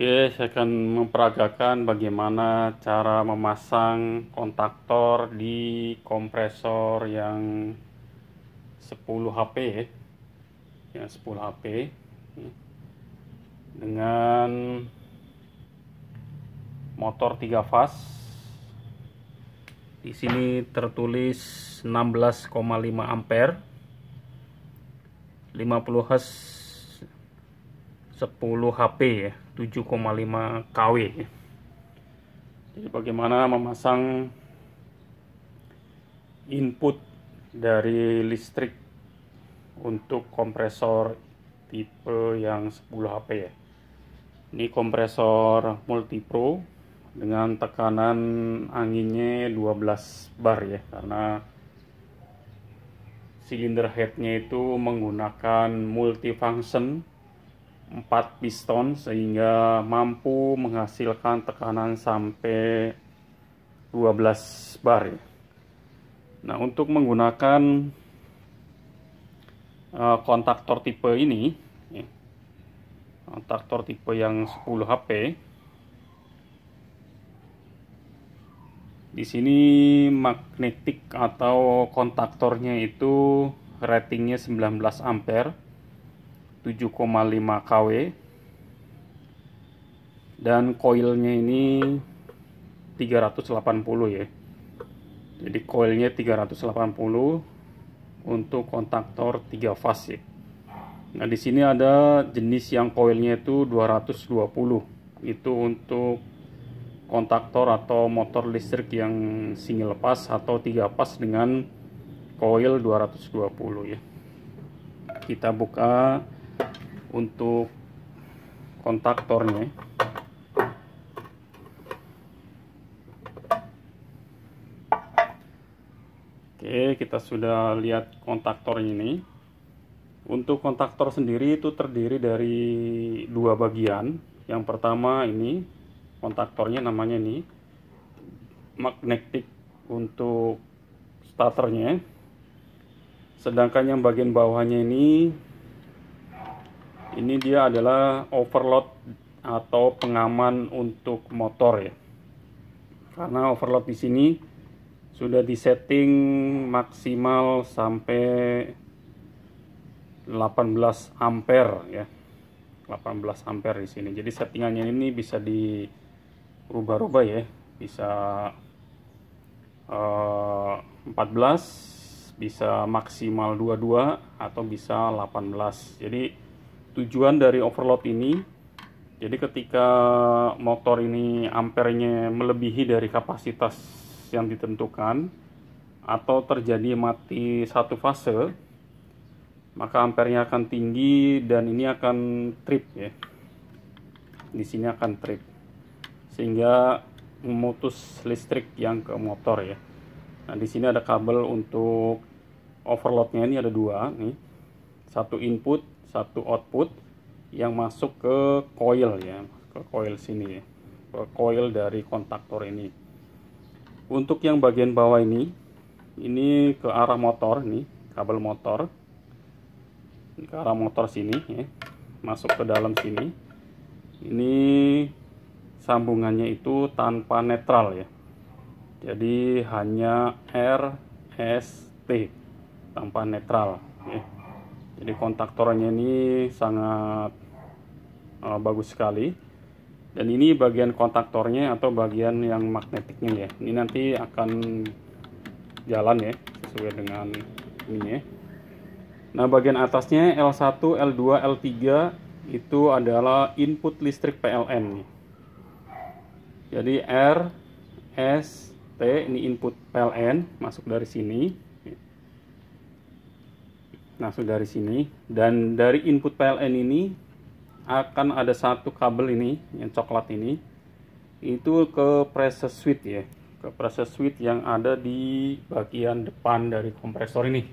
Oke, saya akan memperagakan bagaimana cara memasang kontaktor di kompresor yang 10 HP ya. 10 HP dengan motor 3 fas. Di sini tertulis 16,5 ampere 50 Hz 10 HP ya. 7,5 kW jadi bagaimana memasang input dari listrik untuk kompresor tipe yang 10 HP ya ini kompresor multipro dengan tekanan anginnya 12 bar ya karena silinder headnya itu menggunakan multifunction 4 piston sehingga mampu menghasilkan tekanan sampai 12 bar. ya. Nah, untuk menggunakan eh, kontaktor tipe ini, ya, kontaktor tipe yang 10 HP, di sini magnetik atau kontaktornya itu ratingnya 19 ampere 7,5 kW dan koilnya ini 380 ya jadi koilnya 380 untuk kontaktor 3 fase ya. nah di sini ada jenis yang koilnya itu 220 itu untuk kontaktor atau motor listrik yang single lepas atau 3 pas dengan koil 220 ya kita buka untuk kontaktornya Oke kita sudah lihat kontaktor ini untuk kontaktor sendiri itu terdiri dari dua bagian yang pertama ini kontaktornya namanya ini magnetik untuk starternya sedangkan yang bagian bawahnya ini ini dia adalah overload atau pengaman untuk motor ya karena overload di sini sudah disetting maksimal sampai 18 ampere ya 18 ampere di sini jadi settingannya ini bisa di rubah rubah ya bisa uh, eh, 14 bisa maksimal 22 atau bisa 18 jadi tujuan dari overload ini jadi ketika motor ini ampernya melebihi dari kapasitas yang ditentukan atau terjadi mati satu fase maka ampernya akan tinggi dan ini akan trip ya di sini akan trip sehingga memutus listrik yang ke motor ya nah di sini ada kabel untuk overloadnya ini ada dua nih satu input satu output yang masuk ke coil ya ke coil sini ya ke coil dari kontaktor ini untuk yang bagian bawah ini ini ke arah motor nih kabel motor ini ke arah motor sini ya masuk ke dalam sini ini sambungannya itu tanpa netral ya jadi hanya R S T tanpa netral ya. Jadi kontaktornya ini sangat uh, bagus sekali. Dan ini bagian kontaktornya atau bagian yang magnetiknya ya. Ini nanti akan jalan ya sesuai dengan ini ya. Nah, bagian atasnya L1, L2, L3 itu adalah input listrik PLN. Jadi R, S, T ini input PLN masuk dari sini langsung dari sini dan dari input PLN ini akan ada satu kabel ini yang coklat ini itu ke pressure switch ya ke pressure switch yang ada di bagian depan dari kompresor ini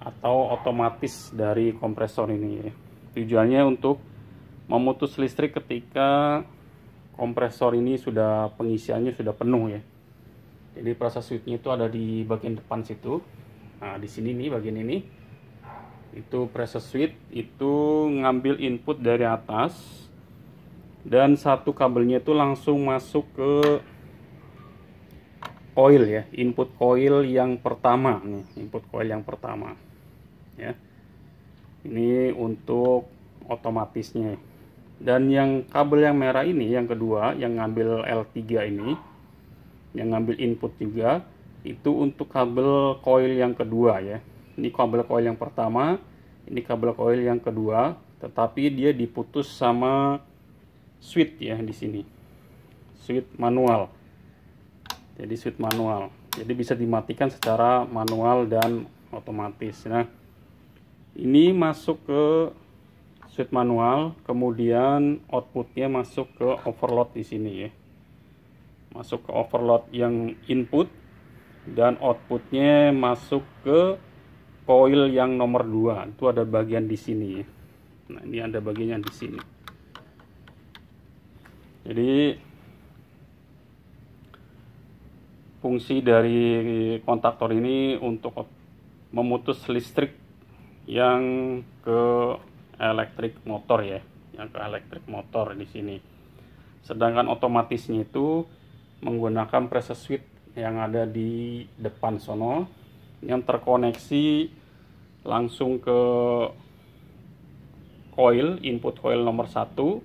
atau otomatis dari kompresor ini ya. tujuannya untuk memutus listrik ketika kompresor ini sudah pengisiannya sudah penuh ya jadi pressure switchnya itu ada di bagian depan situ nah di sini nih bagian ini itu pressure switch itu ngambil input dari atas dan satu kabelnya itu langsung masuk ke coil ya input coil yang pertama nih input coil yang pertama ya ini untuk otomatisnya dan yang kabel yang merah ini yang kedua yang ngambil L3 ini yang ngambil input juga itu untuk kabel coil yang kedua ya ini kabel koil yang pertama, ini kabel koil yang kedua, tetapi dia diputus sama switch ya di sini. Switch manual. Jadi switch manual. Jadi bisa dimatikan secara manual dan otomatis. Nah, ini masuk ke switch manual, kemudian outputnya masuk ke overload di sini ya. Masuk ke overload yang input dan outputnya masuk ke koil yang nomor 2 itu ada bagian di sini nah ini ada bagian yang di sini jadi fungsi dari kontaktor ini untuk memutus listrik yang ke elektrik motor ya, yang ke elektrik motor di sini. Sedangkan otomatisnya itu menggunakan pressure switch yang ada di depan sono yang terkoneksi langsung ke coil input coil nomor satu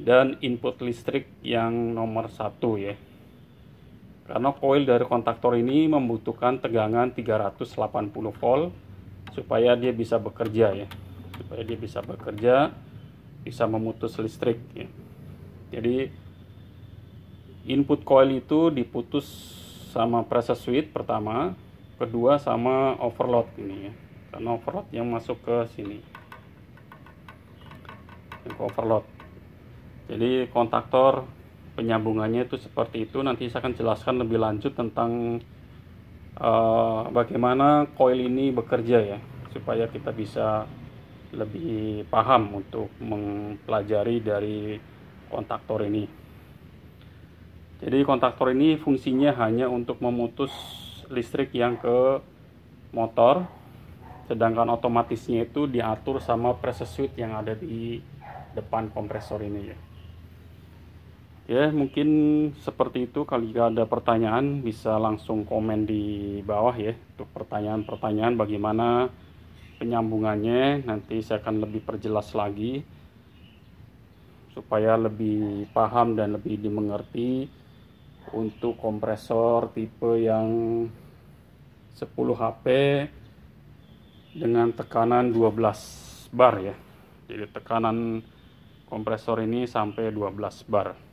dan input listrik yang nomor satu ya karena coil dari kontaktor ini membutuhkan tegangan 380 volt supaya dia bisa bekerja ya supaya dia bisa bekerja bisa memutus listrik ya. jadi input coil itu diputus sama pressure switch pertama kedua sama overload ini ya karena overload yang masuk ke sini yang ke overload jadi kontaktor penyambungannya itu seperti itu nanti saya akan jelaskan lebih lanjut tentang uh, bagaimana coil ini bekerja ya supaya kita bisa lebih paham untuk mempelajari dari kontaktor ini jadi kontaktor ini fungsinya hanya untuk memutus listrik yang ke motor sedangkan otomatisnya itu diatur sama pressure switch yang ada di depan kompresor ini ya ya mungkin seperti itu kalau ada pertanyaan bisa langsung komen di bawah ya untuk pertanyaan-pertanyaan bagaimana penyambungannya nanti saya akan lebih perjelas lagi supaya lebih paham dan lebih dimengerti untuk kompresor tipe yang 10 HP dengan tekanan 12 bar ya. Jadi tekanan kompresor ini sampai 12 bar.